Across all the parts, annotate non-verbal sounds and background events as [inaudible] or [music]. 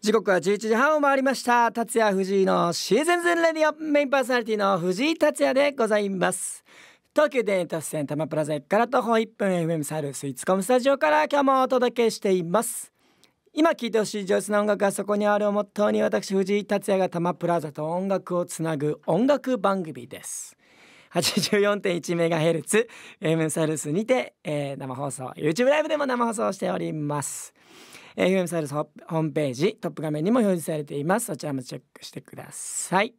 時刻は十一時半を回りました達也藤井のシーズンズレディオメインパーソナリティの藤井達也でございます東急電鉄線多摩プラザ駅から徒歩一分 FM サルスイーツコムスタジオから今日もお届けしています今聴いてほしい上質な音楽はそこにあるをモッに私藤井達也が多摩プラザと音楽をつなぐ音楽番組です8 4 1ヘルツ FM サルスにて、えー、生放送 YouTube ライブでも生放送しております FM サルスホームページトップ画面にも表示されていますそちらもチェックしてください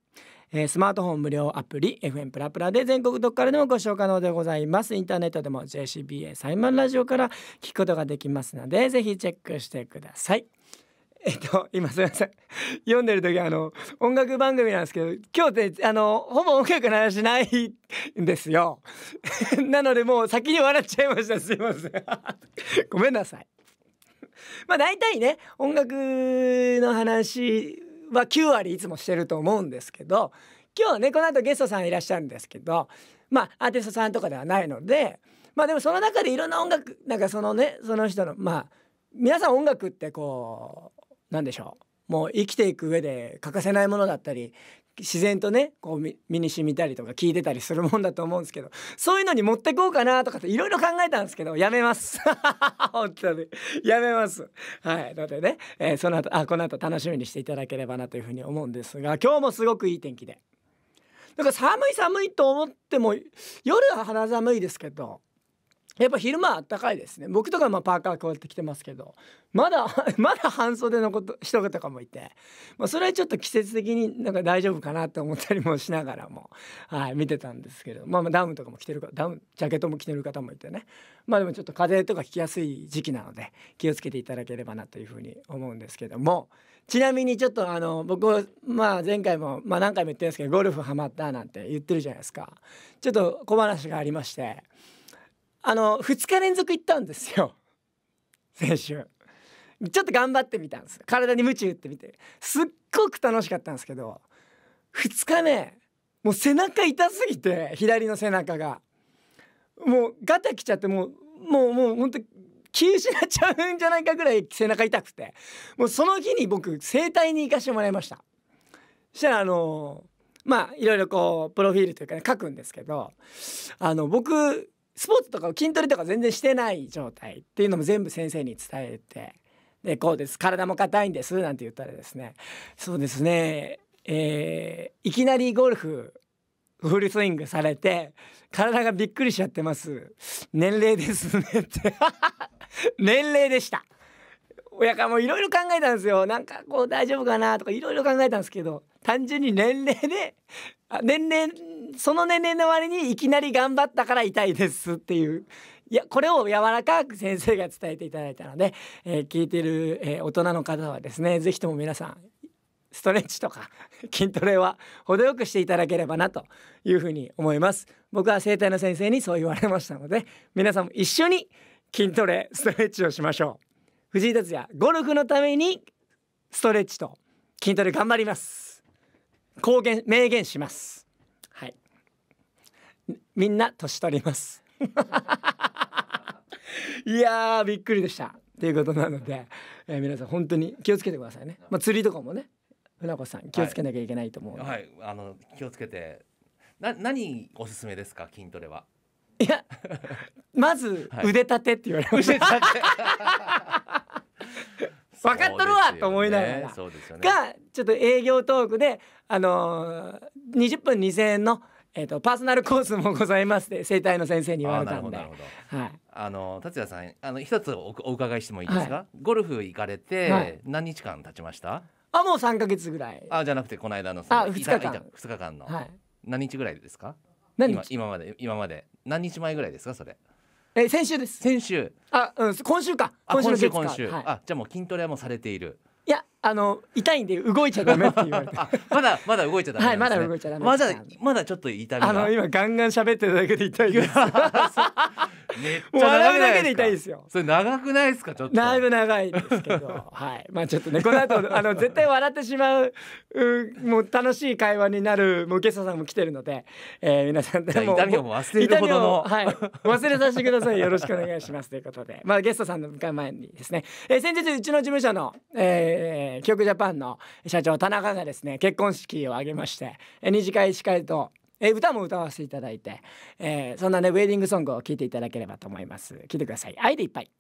えー、スマートフォン無料アプリ FM プラプラで全国どこからでもご視聴可能でございますインターネットでも JCBA サイマンラジオから聞くことができますのでぜひチェックしてくださいえっと今すいません読んでる時あの音楽番組なんですけど今日ってあのほぼ音楽の話ないんですよ [laughs] なのでもう先に笑っちゃいましたすいません [laughs] ごめんなさいまあ大体ね音楽の話は9割いつもしてると思うんですけど今日ねこの後ゲストさんいらっしゃるんですけどまあアーティストさんとかではないのでまあでもその中でいろんな音楽なんかそのねその人のまあ皆さん音楽ってこう何でしょうもう生きていく上で欠かせないものだったり自然とねこう身にしみたりとか聞いてたりするもんだと思うんですけど [laughs] そういうのに持ってこうかなとかっていろいろ考えたんですけどやめます [laughs] 本当にやめますはいのでね、えー、その後あこの後楽しみにしていただければなというふうに思うんですが今日もすごくいい天気でなんか寒い寒いと思っても夜は肌寒いですけどやっぱ昼間あったかいですね僕とかまあパーカーこうやって着てますけどまだ [laughs] まだ半袖のこと人とかもいて、まあ、それはちょっと季節的になんか大丈夫かなと思ったりもしながらも、はい、見てたんですけど、まあ、まあダウンとかも着てるダウンジャケットも着てる方もいてねまあでもちょっと風邪とかひきやすい時期なので気をつけていただければなというふうに思うんですけどもちなみにちょっとあの僕、まあ、前回も、まあ、何回も言ってるんですけどゴルフハマったなんて言ってるじゃないですかちょっと小話がありまして。あの2日連続行ったんですよ [laughs] 先週ちょっと頑張ってみたんです体に鞭打ってみてすっごく楽しかったんですけど2日目もう背中痛すぎて左の背中がもうガタきちゃってもうもうもうほんと気失っちゃうんじゃないかぐらい背中痛くてもうその日に僕整体に行かしてもらいましたそしたらあのー、まあいろいろこうプロフィールというかね書くんですけどあの僕スポーツとか筋トレとか全然してない状態っていうのも全部先生に伝えてでこうです体も硬いんですなんて言ったらですねそうですね、えー、いきなりゴルフフルスイングされて体がびっくりしちゃってます年齢ですねって [laughs] 年齢でした親からもいろいろ考えたんですよなんかこう大丈夫かなとかいろいろ考えたんですけど単純に年齢で年齢その年齢の割にいきなり頑張ったから痛いですっていういやこれを柔らかく先生が伝えていただいたので、えー、聞いてる、えー、大人の方はですね是非とも皆さんストレッチとか [laughs] 筋トレは程よくしていただければなというふうに思います僕は整体の先生にそう言われましたので皆さんも一緒に筋トレストレッチをしましょう藤井達也ゴルフのためにストレッチと筋トレ頑張ります公言明言しますはいみんな年取ります [laughs] いやびっくりでしたっていうことなので、えー、皆さん本当に気をつけてくださいね、まあ、釣りとかもね船子さん気をつけなきゃいけないと思う、はい、はい、あの気をつけてな何おすすめですか筋トレはいや [laughs] まず腕立てって言われました、はい、[laughs] 分かっとるわ、と思いながら、そうですよね、がちょっと営業トークで、あのー、20分2,000円の、えーと、パーソナルコースもございますで [laughs] 生体の先生に言われたんで。はい、あの達也さんあの一つおお伺いしてもいいですか、はい、ゴルフ行かれて何日間経ちました、はい、あもう3か月ぐらいあじゃなくてこの間のあ2日間2日間の、はい、何日ぐらいですか何今今まで今まで何日前ぐらいですかそれえ先週です先週あうん今週か今週今週今週、あじゃあもう筋トレはもされているいやあの痛いんで動いちゃダメって言われてまだまだ動いちゃダメ、ね、はいまだ動いちゃダメまだまだちょっと痛みあの今ガンガン喋ってるだけで痛いです [laughs] 笑うだけで痛いですよ。それ長くないですかちょっと。だいぶ長いですけど、[laughs] はい。まあちょっとねこの後あの絶対笑ってしまうもう楽しい会話になるもうゲストさんも来てるので、えー、皆さん痛みを忘れるほどのはい忘れさせてくださいよろしくお願いしますということで、まあゲストさんの向かう前にですね、えー、先日うちの事務所の、えー、記ジャパンの社長田中がですね結婚式を挙げまして、えー、二次会司会とえー、歌も歌わせていただいて、えー、そんなねウェディングソングを聴いていただければと思います聴いてください愛でいっぱい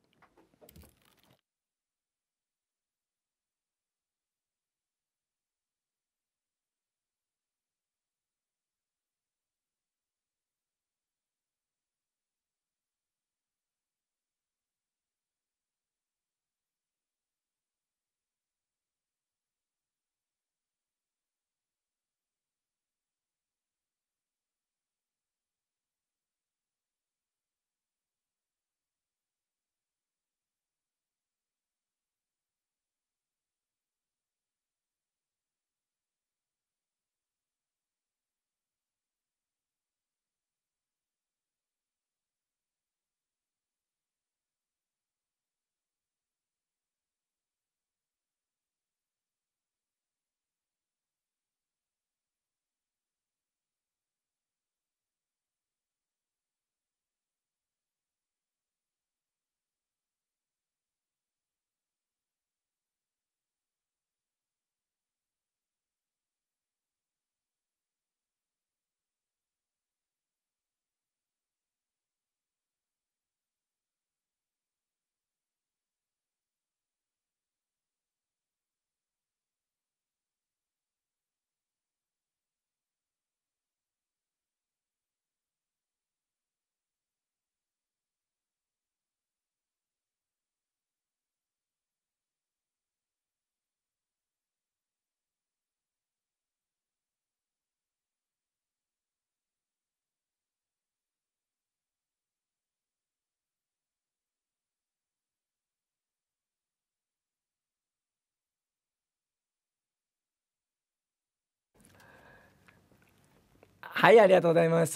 はいありがとうございます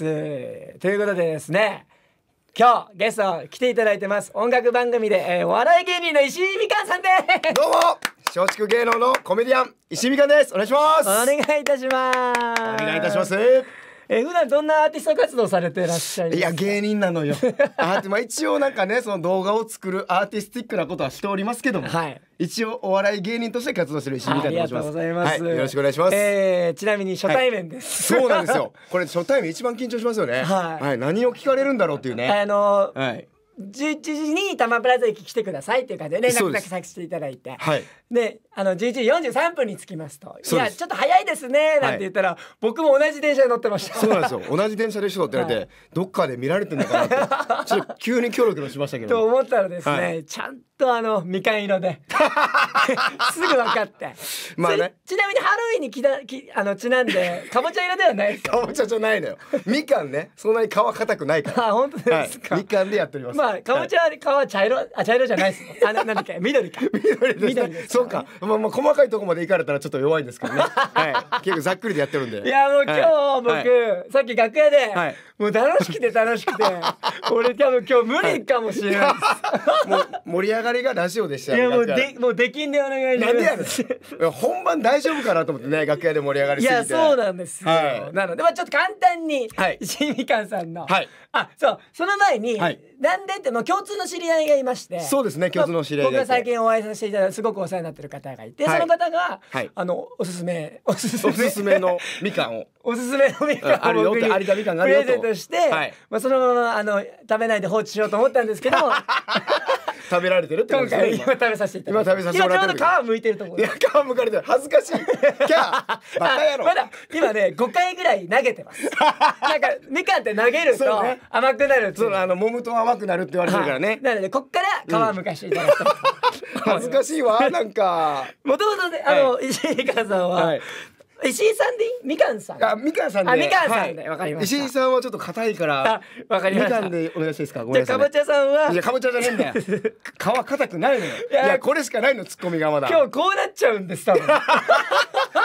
ということでですね今日ゲスト来ていただいてます音楽番組で、えー、お笑い芸人の石井美香さんですどうも松竹芸能のコメディアン石井美香ですお願いしますお願いいたしますお願いいたしますえー、普段どんなアーティスト活動されていらっしゃいいや芸人なのよあ [laughs] まあ一応なんかねその動画を作るアーティスティックなことはしておりますけども、はい、一応お笑い芸人として活動してる石井みたいと申しますはい、よろしくお願いします、えー、ちなみに初対面です、はい、そうなんですよこれ初対面一番緊張しますよね、はい、はい、何を聞かれるんだろうっていうねあのー、はい11時に多摩プラザ駅来てくださいっていう感じで連絡先させていただいて、はい、であの11時43分に着きますと「いやちょっと早いですね」なんて言ったら、はい、僕も同じ電車に乗ってましたそうなんですよ [laughs] 同じ電車でしょって言われて、はい、どっかで見られてんだかなってちょっと急にキョロキョロしましたけど、ね、[laughs] と思ったらですね、はい、ちゃんとあのみかん色で [laughs] すぐ分かってまあねちなみにハロウィンにきだきあのちなんでかぼちゃ色ではないですかぼちゃじゃないのよみかんねそんなに皮硬くないからあ本当ですか、みかんでやっておりますまあかぼちゃは皮茶色あ茶色じゃないですあな何だっけ緑か緑です、ね、緑ですうか、まあ、まあ細かいとこまで行かれたらちょっと弱いんですけどね、[laughs] はい、結構ざっくりでやってるんでいやもう今日僕、さっき楽屋で、もう楽しくて楽しくて [laughs] 俺多分今日無理かもしれない、[laughs] もう盛り上がりがラジオでしたいやもうでもうできんでお願いします本番大丈夫かなと思ってね楽屋で盛り上がりいやそうなんですなのでまあちょっと簡単に、はい、新みかんさんの、はい、あそうその前に、なんでっても共通の知り合いがいましてそうですね共通の知り合い僕が最近お会いさせていただいてすごくお世話になっってる方がいて、はい、その方が、はい、あのおすすめおすすめおすすめのみかんを [laughs] おすすめのみかんをあるよってみかんプレゼントして、はい、まあそのままあの食べないで放置しようと思ったんですけど [laughs] 食べられてるってことで今今食べさせていただ今食べさせて今ちょうど皮むいてると思ういや皮むかれてる恥ずかしいキャーバカ野郎まだ今ね5回ぐらい投げてます [laughs] なんかみかんって投げると甘くなるそう、ね、あの揉むと甘くなるって言われてるからね、はい、なのでこっから皮むかしていただきたい、うん、恥ずかしいわなんか [laughs] もともとねあの、はい、石井川さんは、はい、石井さんでいいみかんさんあみかんさんであみかんさんでわ、はい、かりまし石井さんはちょっと硬いからわかりましみかんでお願いしますかごめんなさい、ね、かぼちゃさんはいやかぼちゃじゃねえんだよ [laughs] 皮硬くないのよいやこれしかないのツッコミがまだ今日こうなっちゃうんです多分 [laughs]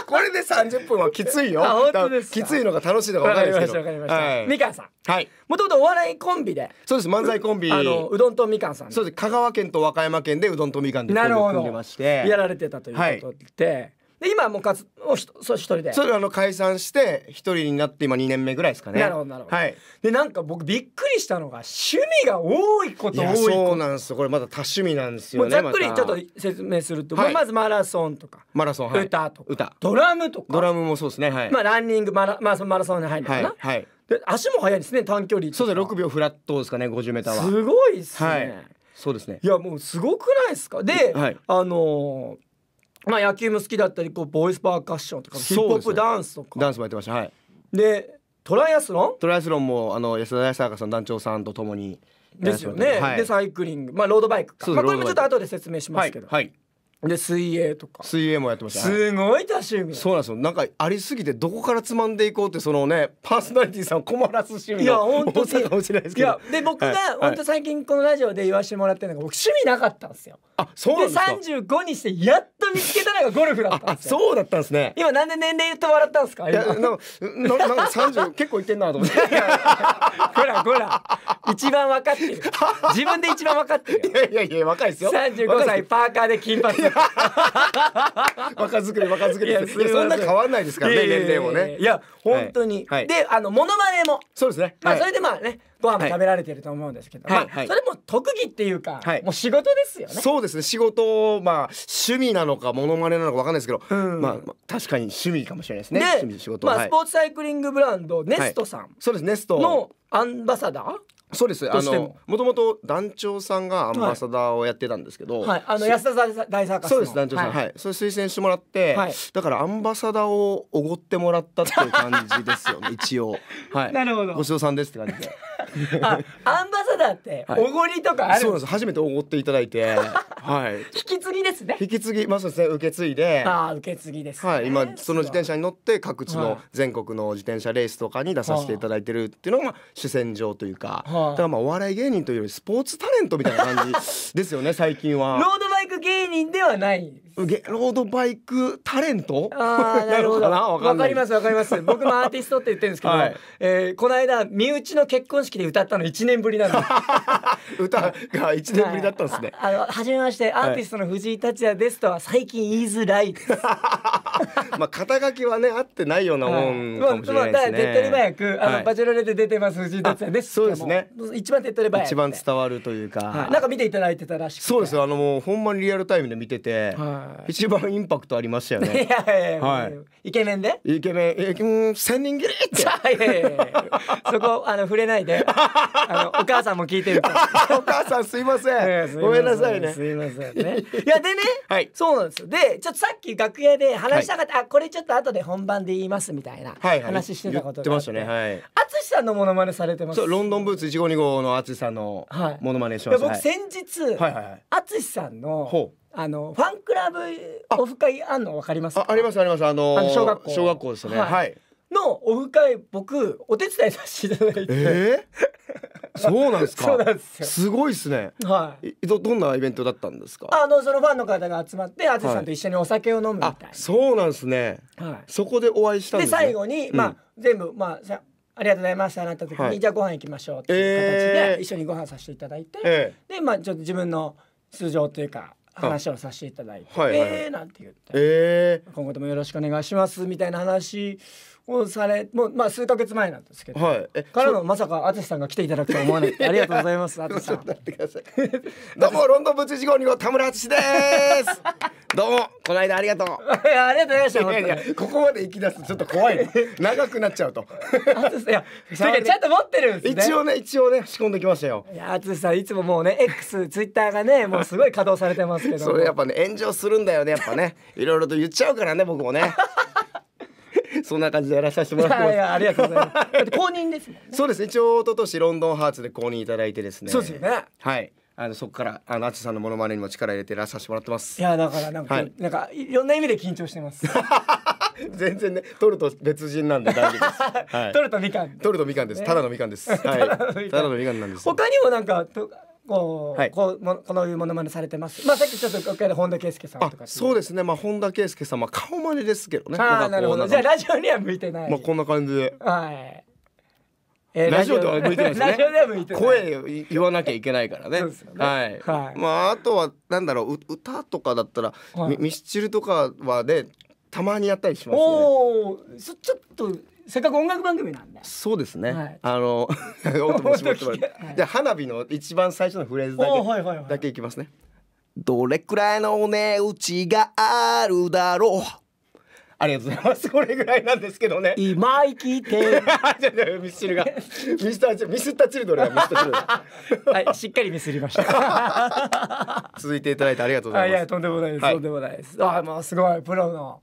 これで三十分はきついよ。あ本当ですきついのが楽しいのかわかりました。わかりました。はい、みかんさん。はい。もともとお笑いコンビで。そうです。漫才コンビ。あのうどんとみかんさん。そうです。香川県と和歌山県でうどんとみかんで組んでまして。やられてたということで。はいで今はもうつをひと一人でそれあの解散して一人になって今2年目ぐらいですかねなるほどなるほど、はい、でなんか僕びっくりしたのが趣味が多いこと多いそうなんですよこれまだ多趣味なんですよねざっくりちょっと説明すると、はい、まずマラソンとかマラソン、はい、歌とか歌ドラムとかドラムもそうですね、はい、まあランニングマラ,、まあ、そのマラソンに入るのかな、はい、で足も速いですね短距離そうですね6秒フラットですかね 50m はすごいっすね、そうですねいやもうすごくないですかで、あのーまあ野球も好きだったりこうボイスパーカッションとかヒップホップダンスとかダンスもやってましたはいでトライアスロントライアスロンもあの安田大サさん団長さんとともにですよね、はい、でサイクリングまあロードバイクかまあこれもちょっと後で説明しますけどはいで水泳とか水泳もやってました、すごい多趣味そうなんですよなんかありすぎてどこからつまんでいこうってそのねパーソナリティさん困らす趣味いや本当にかもしれないですけどいやで僕が、本当最近このラジオで言わしてもらってるのが僕趣味なかったんですよあそうなんですかで35にしてやっと見つけたのがゴルフだったんですよそうだったんですね今なんで年齢言って笑ったんですかいやなんかなんか30結構いってんなと思ってほらほら一番分かってる自分で一番分かってるいやいやいや若いですよ35歳パーカーで金髪 [laughs] 若作り若作りそんな変わんないですからね年齢もねいや本当に、であのモノマネもそうですね、まあ、それでまあねご飯も食べられてると思うんですけど、はい、それも特技っていうか、はい、もう仕事ですよね。そうですね仕事まあ趣味なのかモノマネなのかわかんないですけど、まあ、まあ、確かに趣味かもしれないですね。まあ、スポーツサイクリングブランドネストさん、そうですネストのアンバサダーそうですあのもともと団長さんがアンバサダーをやってたんですけど、はい、はい、あの安田大サーカスそうです団長さん、はい、はい、それ推薦してもらって、はい、だからアンバサダーをおごってもらったっていう感じですよね一応 [laughs] はいなるほどごちそさんですって感じであアンバサダーっておごりとかある、そうなんです初めておごっていただいて [laughs] はい引き継ぎですね引き継ぎまあですね受け継いでああ受け継ぎです、ね、はい今その自転車に乗って各地の全国の自転車レースとかに出させていただいてるっていうのが、主戦場というか、はあ、だからまあお笑い芸人というよりスポーツタレントみたいな感じですよね最近は [laughs] ロードバイク芸人ではないロードバイクタレントあなるほどわかりますわかります [laughs] 僕もアーティストって言ってるんですけど、はい、えー、この間身内の結婚式で歌ったの1年ぶりなんです [laughs] 歌が1年ぶりだったんですね、はい、あの初めましてアーティストの藤井達也ですとは最近言いづらい [laughs] まあ肩書きはね合ってないようなもんかもしれないですね、手っ取り早くあの、バチェロレで出てます藤井達也ですそうですね一番手っ取り早い一番伝わるというか、はい、なんか見ていただいてたらしくそうですあのもうほんまにリアルタイムで見てて、はい一番インパクトありましたよね。[laughs] はい、イケメンでイケメン、イケメ千人切りって。[laughs] そこあの触れないで [laughs] あのお母さんも聞いてるお母さんすいません。ごめんなさいね。すいませんいやでね、はい、そうなんですでちょっとさっき楽屋で話したかった、あこれちょっと後で本番で言いますみたいな話してたことって、言ってましたね。はい。さんのモノマネされてます。ロンドンブーツ一五二五のあつしさんのモノマネしまし僕先日、はいはいはい、あつしさんの。ほうあのファンクラブオフ会あんのわかりますかありますありますあのー、小学校小学校ですね、はい、はい、のオフ会僕お手伝いさせていただいて、えー、そうなんですか [laughs] そうなんですよすごいですねはいどどんなイベントだったんですかあのそのファンの方が集まってあずさんと一緒にお酒を飲むみたいな、はい、そうなんですね、はい、そこでお会いしたんです、ね、で最後に、うん、まあ全部まあさありがとうございましたなった時に、はい、じゃあご飯行きましょうっていう形で、えー、一緒にご飯させていただいて、えー、でまあちょっと自分の通常というか話をさせていただいて「はいはいはいえー!」なんて言って、えー「今後ともよろしくお願いします」みたいな話をされもうまあ数ヶ月前なんですけど、はい、からのまさか淳さんが来ていただくとは思わないありがとうございます淳さんどうもロンドン物事号に田村淳です [laughs] どうもこの間ありがとういやありがとうございましたいいややここまで行き出すちょっと怖い長くなっちゃうと淳いやちゃんと持ってるんですね一応ね一応ね仕込んできましたよいや淳さんいつももうね X ツイッターがねもうすごい稼働されてますけどそれやっぱね炎上するんだよねやっぱねいろいろと言っちゃうからね僕もね [laughs] そんな感じでやらさせてもらってます。いやありがとうございます。公認ですもんね。そうですね。一応一昨年ロンドンハーツで公認いただいてですね。そうですよね。はい。あのそこからあの淳さんのモノマネにも力入れてらさせてもらってます。いやだからなんか、はい、なんかいろんな意味で緊張してます。全然ね取ると別人なんで大丈夫です。[laughs] はい、取るとみかん。取るとみかんです。ただのみかんです。はい。[laughs] ただのみかんなんです。他にもなんかとおはい、こうもこのいうものまねされてます。まあさっきちょっとおかで本田圭佑さんとかそうですね。まあ本田圭佑さんまあ顔真似ですけどね。ああなるほど。じゃあラジオには向いてない。まあこんな感じで。はい。えー、ラジオでは向いてますね。ラジオでは向いてない。声言わなきゃいけないからね。そうでねはい、はい。まああとはなんだろうう歌とかだったら、はい、ミスチルとかはねたまにやったりしますね。おお、そちょっと。せっかく音楽番組なんでそうですね、はい、あの [laughs] じゃ花火の一番最初のフレーズだけはいはいはい、だけいきますねどれくらいのお値打ちがあるだろうありがとうございます。これぐらいなんですけどね。今生きて。[laughs] ミスチルが。ミスター、ミスタチルドレン。チルドレ [laughs] はい、しっかりミスりました。続いていただいてありがとうございます。いや、とんでもないです。はい、とんでもないです。あ、もうすごい、プロの。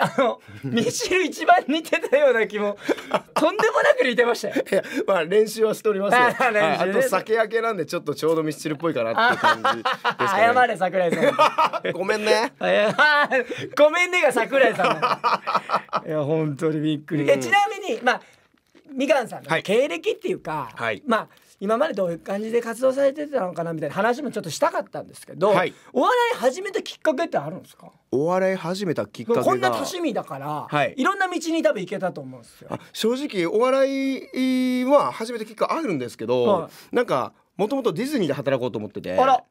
あのミシル一番似てたような気も [laughs] とんでもなく似てましたよいやまあ練習はしておりますよあ,、ね、あと酒焼けなんでちょっとちょうどミスチルっぽいかなって感じですか、ね、謝れ桜井さん [laughs] ごめんね [laughs] ごめんねが桜井さんいや本当にびっくり、うちなみにまあみかんさんの経歴っていうか、はい、まあ今までどういう感じで活動されてたのかなみたいな話もちょっとしたかったんですけど、はい、お笑い始めたきっかけってあるんですかお笑い始めたきっかけこんな多趣味だから、はい、いろんな道に多分行けたと思うんですよ正直お笑いは始めたきっかけあるんですけど、はい、なんかもともとディズニーで働こうと思っててあら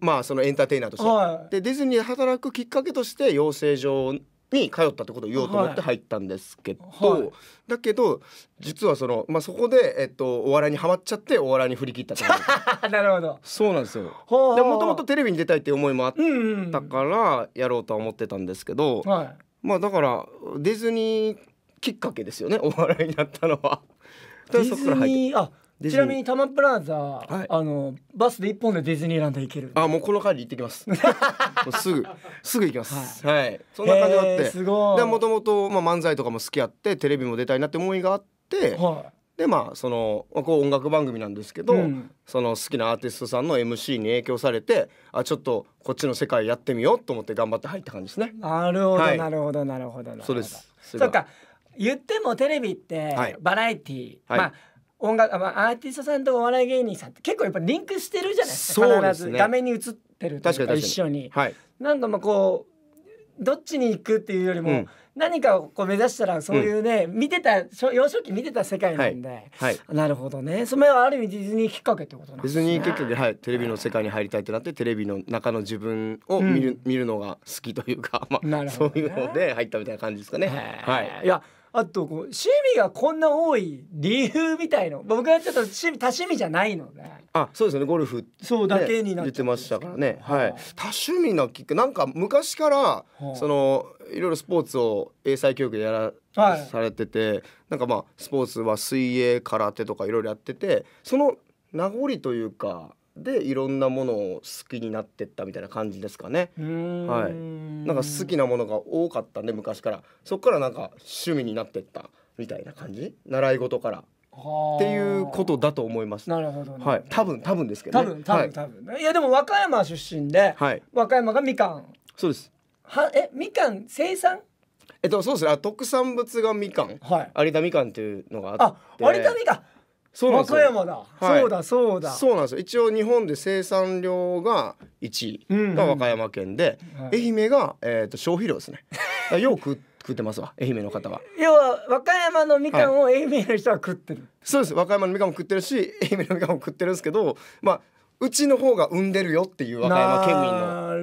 まあそのエンターテイナーとして、はい、でディズニーで働くきっかけとして養成所に通ったってことを言おうと思って入ったんですけど、はいはい、だけど実はその、まあ、そこで、えっと、お笑いにはまっちゃってお笑いに振り切った [laughs] なるほどそうなんですよでもともとテレビに出たいっていう思いもあったからやろうとは思ってたんですけど、うんうん、まあだからディズニーきっかけですよねお笑いになったのは。ディズニーあちなみにタマプラザ、はい、あのバスで一本でディズニーランド行けるあもうこの間に行ってきます [laughs] すぐすぐ行きます、はい、はい、そんな感じがあってすごいでもともとまあ漫才とかも好きやってテレビも出たいなって思いがあって、はい、でまあそのこう音楽番組なんですけど、うん、その好きなアーティストさんの MC に影響されてあちょっとこっちの世界やってみようと思って頑張って入った感じですねなるほど、はい、なるほどなるほどそうですそうか言ってもテレビってバラエティー、まあ音楽、まあ、アーティストさんとお笑い芸人さんって結構やっぱリンクしてるじゃないですか必ず画面に映ってるとか一緒に。はい、なんかまあこうどっちに行くっていうよりも、何かをこう目指したらそういうね、見てた幼少期見てた世界なんで、なるほどねそれはある意味ディズニーきっかけってことなんですね。ディズニーきっかけで、はい、テレビの世界に入りたいってなってテレビの中の自分を見る,、見るのが好きというか、まあ、そういうので入ったみたいな感じですかね。はい、いやあとこう趣味がこんな多い理由みたいの僕はちょっと趣味多趣味じゃないので、ね、あそうですねゴルフ、そうだけになっ、てましたからね、はい、多趣味なきっかけなんか昔から、はあ、そのいろいろスポーツを英才教育でやらはい、されててなんかまあスポーツは水泳空手とかいろいろやっててその名残というかでいろんなものを好きになってったみたいな感じですかね。はい、なんか好きなものが多かったんで昔からそっからなんか趣味になってったみたいな感じ習い事からっていうことだと思います。なるほど、ね、はい、多分多分ですけど、ね、多分多分多分、い、やでも和歌山出身で、はい、和歌山がみかん。そうです。はえみかん生産？えっとそうですあ、特産物がみかん。はい。有田みかんっていうのがあって。あ、有田みかん。そうなんですよ和歌山だ、はいそうだそうだそうなんですよ一応日本で生産量が1うんう位が和歌山県で、はい愛媛が、えー、と消費量ですねだ [laughs] よう食食ってますわ愛媛の方は要は和歌山のみかんを愛媛の人は食ってる、そうです和歌山のみかんも食ってるし [laughs] 愛媛のみかんも食ってるんですけどまあうちの方が産んでるよっていう和歌山県民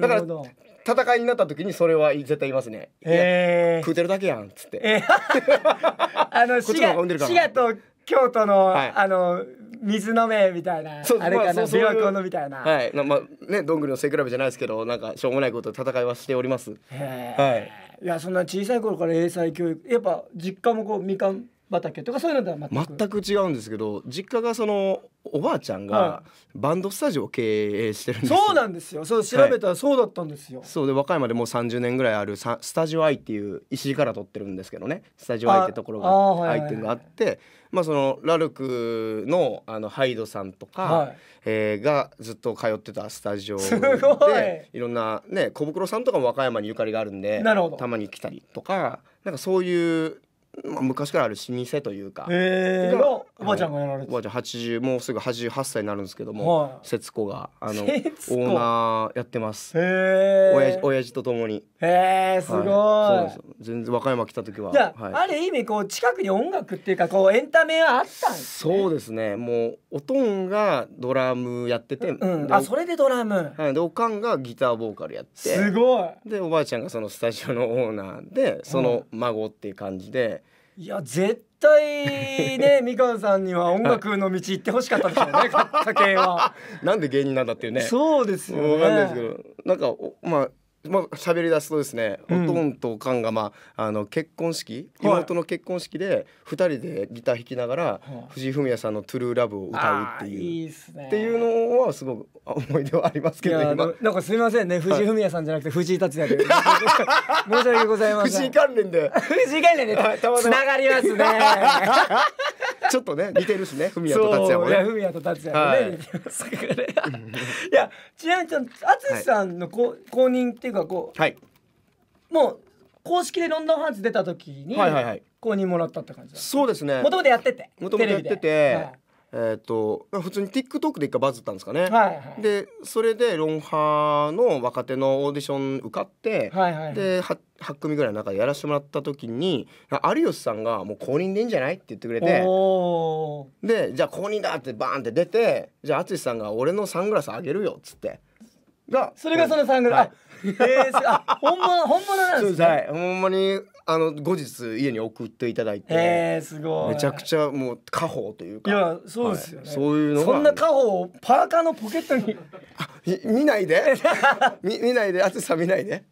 のだから戦いになった時にそれは絶対言いますね、いえー食ってるだけやんっつってえー [laughs] あの滋賀滋賀と京都の、はい、あの水飲めみたいなあれかな、まあ、琵琶湖のみたいなはいまあねどんぐりの背比べじゃないですけどなんかしょうもないこと戦いはしておりますはいいやそんな小さい頃から英才教育やっぱ実家もこうみかん畑とかそういうのでは全く全く違うんですけど実家がそのおばあちゃんがバンドスタジオを経営してるんですよ、そうなんですよそう調べたらそうだったんですよ、はい、そうで和歌山でもう30年ぐらいあるスタジオアイっていう石から撮ってるんですけどねスタジオアイってところがアイテムがあって、まあそのラルクのあのハイドさんとか、はい、えー、がずっと通ってたスタジオでいろんなね小袋さんとかも和歌山にゆかりがあるんでたまに来たりとかなんかそういう昔からある老舗というか、えー、おばあちゃんがやられておばあちゃん八十もうすぐ88歳になるんですけども、節子があのオーナーやってますへえ親父とともにへえすごい、そうです全然和歌山来た時はじゃあ、ある意味こう近くに音楽っていうかこうエンタメはあったんです、そうですねもうおとんがドラムやってて、うん、あそれでドラム、はい、でおかんがギターボーカルやってすごいでおばあちゃんがそのスタジオのオーナーでその孫っていう感じで、いや絶対。対ねみかんさんには音楽の道行ってほしかったでしょうね [laughs] 家系はなんで芸人なんだっていうねそうですよねわかんないですけどなんかまあまあ喋り出すとですね、うん、おとんとおかんがまああの結婚式、はい、妹の結婚式で2人でギター弾きながら、はい、藤井フミヤさんの「トゥルーラブを歌うっていういいっっていうのはすごく思い出はありますけど今なんかすみませんね藤井フミヤさんじゃなくて藤井達也で [laughs] 申し訳ございません藤井関連で藤井関連でつながりますね [laughs] ちょっとね似てるしね文也と達也もね文也と達也もね、い、やちなみにちゃん淳さんのこ、公認っていうかこう、はい、もう公式でロンドンハーツ出た時に、公認もらったって感じそうですねもともとやっててもともとやってて、えーと、普通に TikTok で一回バズったんですかね、はいはい、でそれでロンハーの若手のオーディション受かって、はいはいはい、で 8, 8, 組ぐらいの中でやらせてもらった時に有吉さんが「もう公認でいいんじゃない?」って言ってくれてでじゃあ公認だってバーンって出てじゃあ淳さんが「俺のサングラスあげるよ」っつって。がそれがそのサングラス、はい、えー、あほんま物なんですね、はい、ほんまにあの後日家に送っていただいて、えー、すごいめちゃくちゃもう家宝というかいやそうですよね、はい、そういうのそんな家宝をパーカーのポケットに見ないで見 [laughs] 見ないで淳さん見ないで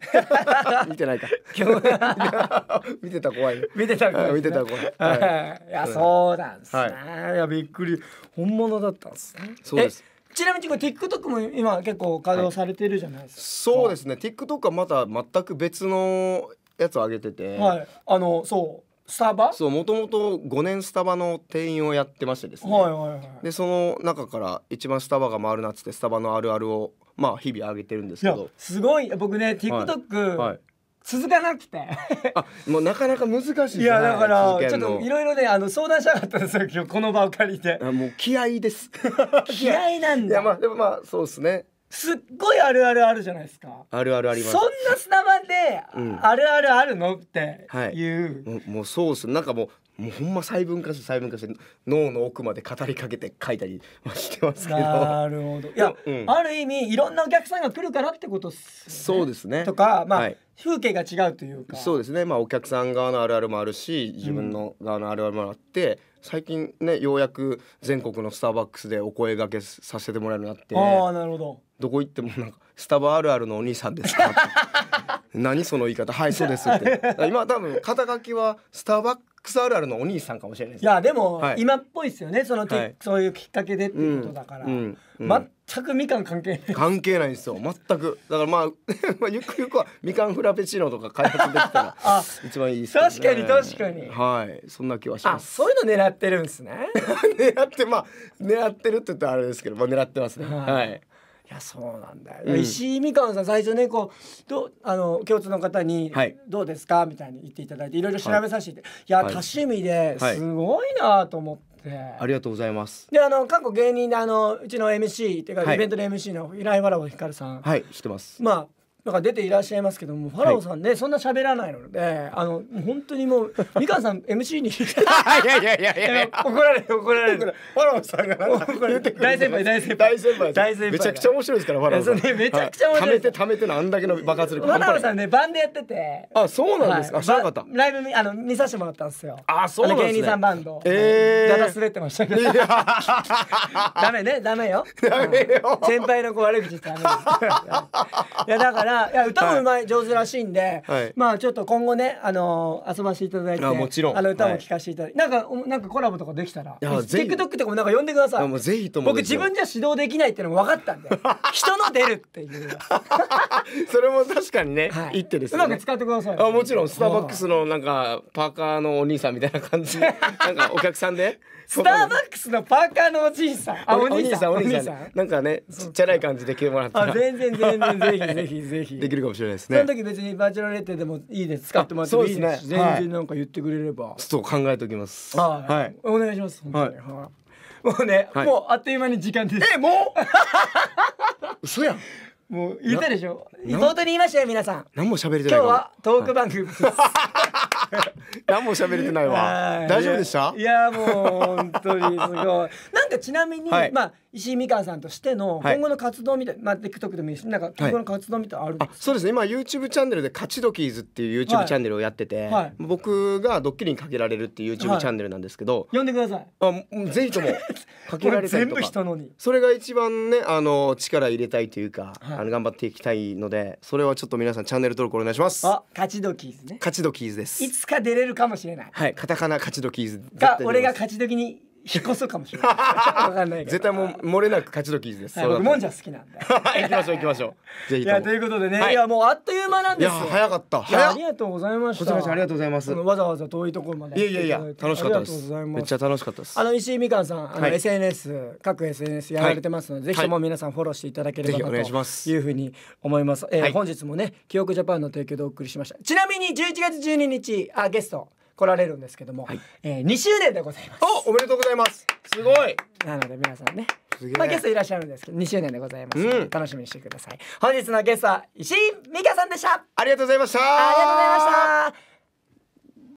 [laughs] 見てないか [laughs] 見てた怖い、見てた怖い、ね、見てた怖い、はい、いやそうなんですね、はい、いやびっくり本物だったんですねそうですちなみにこれ TikTok も今結構稼働されてるじゃないですか、はい、そうですね TikTok はまた全く別のやつを上げてて、はい、あのそうスタバそうもともと5年スタバの店員をやってましてですね、はいはいはい、でその中から一番スタバが回るなっつってスタバのあるあるをまあ日々上げてるんですけどすごい僕ね TikTok、はいはい続かなくてあもうなかなか難しい、ね、いやだからちょっといろいろねあの相談したかったんですよ今日この場を借りてあもう気合です [laughs] 気合なんだいやまあでもまあそうですねすっごいあるあるあるじゃないですか。あるあるあります。そんな砂場で、あるあるあるのっていう。はい、もうもうそうすなんかもうもうほんま細分化して細分化して脳の奥まで語りかけて書いたりはしてますけど。なるほど。いや、うん、ある意味いろんなお客さんが来るからってこと、ね、そうですね。とかまあ、はい、風景が違うというか。そうですね。まあお客さん側のあるあるもあるし自分の側のあるあるもあって。うん最近ねようやく全国のスターバックスでお声がけさせてもらえるうなってあなるほどどこ行ってもなんかスタバあるあるのお兄さんですか [laughs] 何その言い方はいそうですって [laughs] 今多分肩書きはスターバックスあるあるのお兄さんかもしれないですいやでも、はい、今っぽいですよねその、はい、そういうきっかけでっていうことだから、うんうん、全くみかん関係ない関係ないんですよ全くだからまあ [laughs] ゆくゆくはみかんフラペチーノとか開発できたらあ一番いいです、ね、確かに確かにはいそんな気はしますそういうの狙ってるんですね狙ってまあ狙ってるって言ったらあれですけどまあ狙ってますねはいいやそうなんだよ、うん、石井みかんさん最初ねこうどあの共通の方に、どうですか?」みたいに言っていただいていろいろ調べさせて、はい、いや、多趣味ですごいなと思って。ありがとうございます。で、あの過去芸人であのうちの MC っていうか、イベントで MC の平井わらぼひかるさん、はい、知ってます。まあなんか出ていらっしゃいますけどもファラオさんね、はい、そんな喋らないのであの本当にもうみかんさん MC にいやいやいやいやいや [laughs] 怒られる怒られるファラオさんが大先輩大先輩大先輩大先輩めちゃくちゃ面白いですからファラオさん、ね、めちゃくちゃ面白い、はめて貯めてのあんだけの爆発力ファラオさんねバンドやっててあそうなんですか、はい、知らなかったライブあの見させてもらったんですよあそうなんですね芸人さんバンドええー、だ滑ってましたけど [laughs] ダメねダメよダメよ、先輩の子悪口ってダメ [laughs] いやだかららいや歌もうまい、上手らしいんで、まあちょっと今後ねあの遊ばせていただいてあもちろんあの歌も聴かせていただいて、なんかなんかコラボとかできたら TikTok とかもなんか呼んでくださいもうぜひとも僕自分じゃ指導できないっていうのも分かったんで [laughs] 人の出るっていう [laughs] それも確かにね、はい、一手ですねうまく使ってくださいあもちろんスターバックスのなんかパーカーのお兄さんみたいな感じなんかお客さんでスターバックスのパーカーのおじいさんあお兄さんお兄さんなんかねちっちゃい感じで着てもらったら全然全然ぜひぜひぜひできるかもしれないですねその時別にバーチャルレッテでもいいです使ってもらっていいですし全然なんか言ってくれればそう、考えておきますはいお願いしますはい。もうねもうあっという間に時間ですえもう [laughs] 嘘やんもう言ったでしょ本当に言いましたよ皆さん何も喋れてない今日はトーク番組です、[laughs] 何も喋れてないわ [laughs] 大丈夫でしたいやもう本当にすごいなんかちなみに、はいまあ石井美香さんとしての今後の活動みたいな、はい、まあ、TikTok でもいいしなんか今後の活動みたいなあるんですか、はい、そうですね今 YouTube チャンネルで「勝ちドキーズ」っていう YouTube チャンネルをやってて、はい、僕がドッキリにかけられるっていう YouTube チャンネルなんですけど、呼んでくださいあぜひとも [laughs] かけられたりとか全部人のにそれが一番ねあの力入れたいというか、あの頑張っていきたいのでそれはちょっと皆さんチャンネル登録お願いしますあ勝ちドキーズね勝ちドキーズですいつか出れるかもしれないはいカタカナ勝ちドキーズが俺が勝ちドキに引っ越すかもしれない。わかんない絶対もう漏れなく勝ち時です。僕もんじゃ好きなんで。[laughs] 行きましょう行きましょう。いやということでね、い、やもうあっという間なんですよ。早かった。ありがとうございました。こちらこそありがとうございます。わざわざ遠いところまでい。やいやいや楽しかったです。めっちゃ楽しかったです。あの石井美香さんあの SNS 各 SNS やられてますので、ぜひとも皆さんフォローしていただければといします。いうふうに思います。え本日もね記憶ジャパンの提供でお送りしました。ちなみに11月12日あゲスト。来られるんですけども、はい、えー、2周年でございますおおめでとうございますすごいなので皆さんねまあゲストいらっしゃるんですけど2周年でございます、うん、楽しみにしてください本日のゲストは石井美香さんでしたありがとうございましたありがとうございました